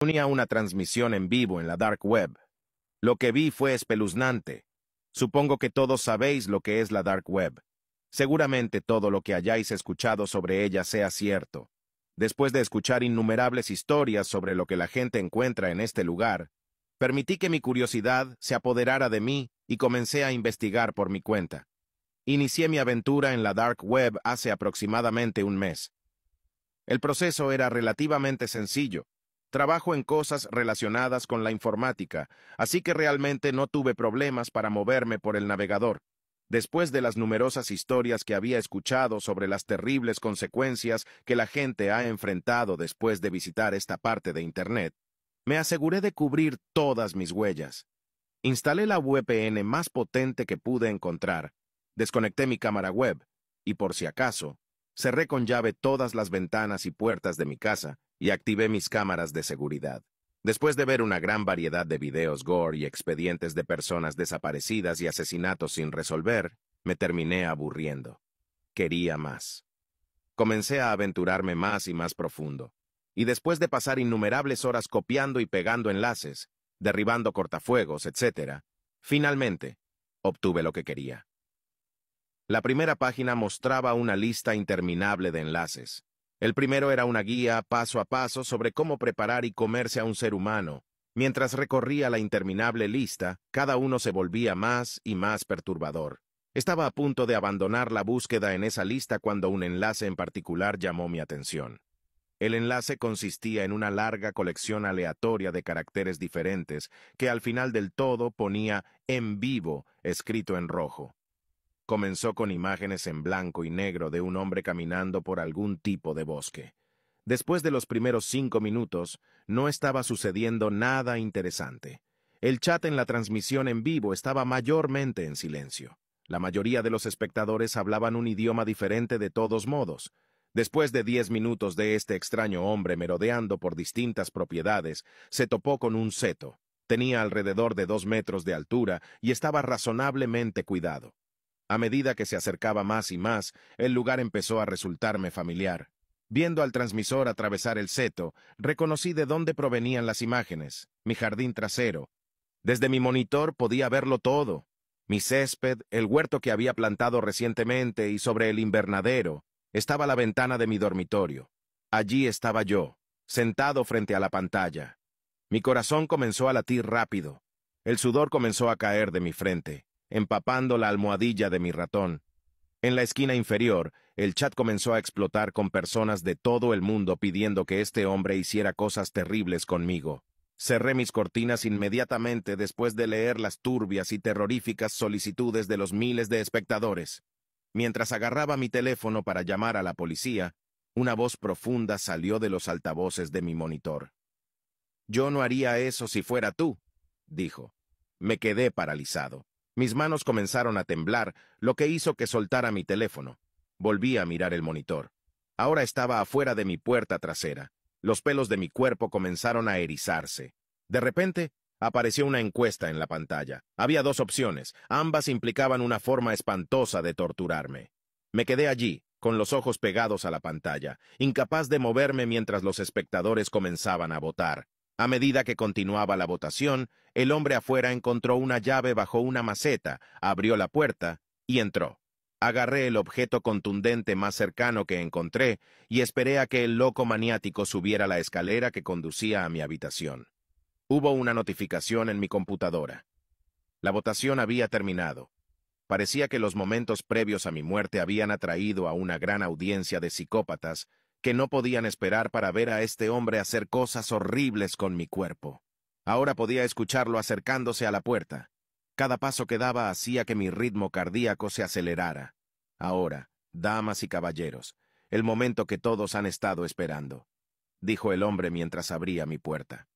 Unía una transmisión en vivo en la dark web. Lo que vi fue espeluznante. Supongo que todos sabéis lo que es la dark web. Seguramente todo lo que hayáis escuchado sobre ella sea cierto. Después de escuchar innumerables historias sobre lo que la gente encuentra en este lugar, permití que mi curiosidad se apoderara de mí y comencé a investigar por mi cuenta. Inicié mi aventura en la dark web hace aproximadamente un mes. El proceso era relativamente sencillo, Trabajo en cosas relacionadas con la informática, así que realmente no tuve problemas para moverme por el navegador. Después de las numerosas historias que había escuchado sobre las terribles consecuencias que la gente ha enfrentado después de visitar esta parte de Internet, me aseguré de cubrir todas mis huellas. Instalé la VPN más potente que pude encontrar, desconecté mi cámara web, y por si acaso, cerré con llave todas las ventanas y puertas de mi casa, y activé mis cámaras de seguridad. Después de ver una gran variedad de videos gore y expedientes de personas desaparecidas y asesinatos sin resolver, me terminé aburriendo. Quería más. Comencé a aventurarme más y más profundo, y después de pasar innumerables horas copiando y pegando enlaces, derribando cortafuegos, etc., finalmente obtuve lo que quería. La primera página mostraba una lista interminable de enlaces, el primero era una guía paso a paso sobre cómo preparar y comerse a un ser humano. Mientras recorría la interminable lista, cada uno se volvía más y más perturbador. Estaba a punto de abandonar la búsqueda en esa lista cuando un enlace en particular llamó mi atención. El enlace consistía en una larga colección aleatoria de caracteres diferentes que al final del todo ponía en vivo escrito en rojo. Comenzó con imágenes en blanco y negro de un hombre caminando por algún tipo de bosque. Después de los primeros cinco minutos, no estaba sucediendo nada interesante. El chat en la transmisión en vivo estaba mayormente en silencio. La mayoría de los espectadores hablaban un idioma diferente de todos modos. Después de diez minutos de este extraño hombre merodeando por distintas propiedades, se topó con un seto. Tenía alrededor de dos metros de altura y estaba razonablemente cuidado. A medida que se acercaba más y más, el lugar empezó a resultarme familiar. Viendo al transmisor atravesar el seto, reconocí de dónde provenían las imágenes, mi jardín trasero. Desde mi monitor podía verlo todo, mi césped, el huerto que había plantado recientemente y sobre el invernadero, estaba la ventana de mi dormitorio. Allí estaba yo, sentado frente a la pantalla. Mi corazón comenzó a latir rápido. El sudor comenzó a caer de mi frente empapando la almohadilla de mi ratón. En la esquina inferior, el chat comenzó a explotar con personas de todo el mundo pidiendo que este hombre hiciera cosas terribles conmigo. Cerré mis cortinas inmediatamente después de leer las turbias y terroríficas solicitudes de los miles de espectadores. Mientras agarraba mi teléfono para llamar a la policía, una voz profunda salió de los altavoces de mi monitor. Yo no haría eso si fuera tú, dijo. Me quedé paralizado. Mis manos comenzaron a temblar, lo que hizo que soltara mi teléfono. Volví a mirar el monitor. Ahora estaba afuera de mi puerta trasera. Los pelos de mi cuerpo comenzaron a erizarse. De repente, apareció una encuesta en la pantalla. Había dos opciones, ambas implicaban una forma espantosa de torturarme. Me quedé allí, con los ojos pegados a la pantalla, incapaz de moverme mientras los espectadores comenzaban a votar. A medida que continuaba la votación, el hombre afuera encontró una llave bajo una maceta, abrió la puerta y entró. Agarré el objeto contundente más cercano que encontré y esperé a que el loco maniático subiera la escalera que conducía a mi habitación. Hubo una notificación en mi computadora. La votación había terminado. Parecía que los momentos previos a mi muerte habían atraído a una gran audiencia de psicópatas que no podían esperar para ver a este hombre hacer cosas horribles con mi cuerpo. Ahora podía escucharlo acercándose a la puerta. Cada paso que daba hacía que mi ritmo cardíaco se acelerara. Ahora, damas y caballeros, el momento que todos han estado esperando, dijo el hombre mientras abría mi puerta.